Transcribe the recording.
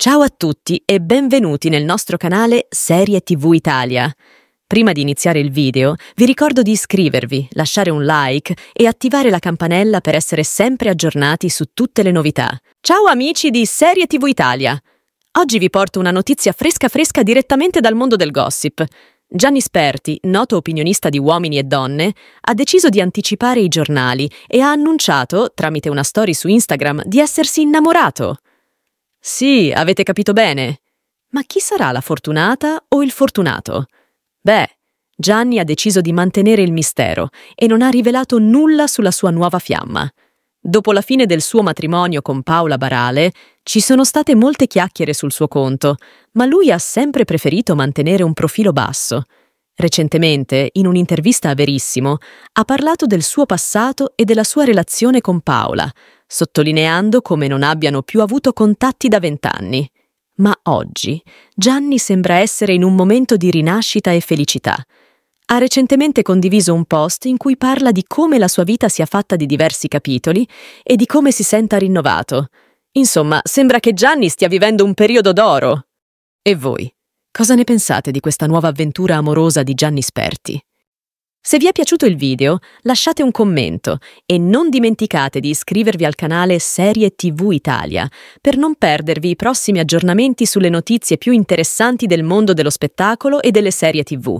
Ciao a tutti e benvenuti nel nostro canale Serie TV Italia. Prima di iniziare il video, vi ricordo di iscrivervi, lasciare un like e attivare la campanella per essere sempre aggiornati su tutte le novità. Ciao amici di Serie TV Italia! Oggi vi porto una notizia fresca fresca direttamente dal mondo del gossip. Gianni Sperti, noto opinionista di uomini e donne, ha deciso di anticipare i giornali e ha annunciato, tramite una story su Instagram, di essersi innamorato. Sì, avete capito bene. Ma chi sarà la fortunata o il fortunato? Beh, Gianni ha deciso di mantenere il mistero e non ha rivelato nulla sulla sua nuova fiamma. Dopo la fine del suo matrimonio con Paola Barale, ci sono state molte chiacchiere sul suo conto, ma lui ha sempre preferito mantenere un profilo basso. Recentemente, in un'intervista a Verissimo, ha parlato del suo passato e della sua relazione con Paola, sottolineando come non abbiano più avuto contatti da vent'anni. Ma oggi Gianni sembra essere in un momento di rinascita e felicità. Ha recentemente condiviso un post in cui parla di come la sua vita sia fatta di diversi capitoli e di come si senta rinnovato. Insomma, sembra che Gianni stia vivendo un periodo d'oro. E voi, cosa ne pensate di questa nuova avventura amorosa di Gianni Sperti? Se vi è piaciuto il video, lasciate un commento e non dimenticate di iscrivervi al canale Serie TV Italia per non perdervi i prossimi aggiornamenti sulle notizie più interessanti del mondo dello spettacolo e delle serie TV.